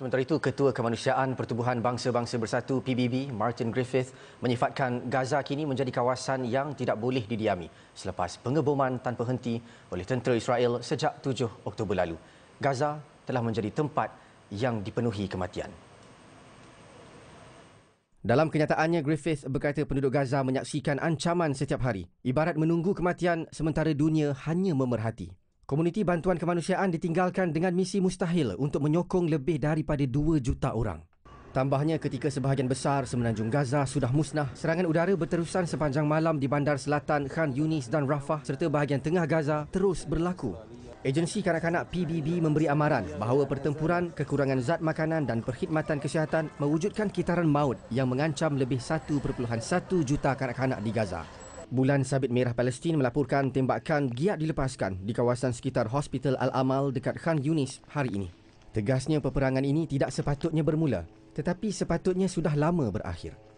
Sementara itu, Ketua Kemanusiaan Pertubuhan Bangsa-Bangsa Bersatu PBB, Martin Griffith, menyifatkan Gaza kini menjadi kawasan yang tidak boleh didiami selepas pengeboman tanpa henti oleh tentera Israel sejak 7 Oktober lalu. Gaza telah menjadi tempat yang dipenuhi kematian. Dalam kenyataannya, Griffith berkata penduduk Gaza menyaksikan ancaman setiap hari. Ibarat menunggu kematian sementara dunia hanya memerhati. Komuniti bantuan kemanusiaan ditinggalkan dengan misi mustahil untuk menyokong lebih daripada 2 juta orang. Tambahnya ketika sebahagian besar semenanjung Gaza sudah musnah, serangan udara berterusan sepanjang malam di bandar selatan Khan Yunis dan Rafah serta bahagian tengah Gaza terus berlaku. Agensi kanak-kanak PBB memberi amaran bahawa pertempuran, kekurangan zat makanan dan perkhidmatan kesihatan mewujudkan kitaran maut yang mengancam lebih 1.1 juta kanak-kanak di Gaza. Bulan Sabit Merah Palestin melaporkan tembakan giat dilepaskan di kawasan sekitar Hospital Al-Amal dekat Khan Yunis hari ini. Tegasnya peperangan ini tidak sepatutnya bermula tetapi sepatutnya sudah lama berakhir.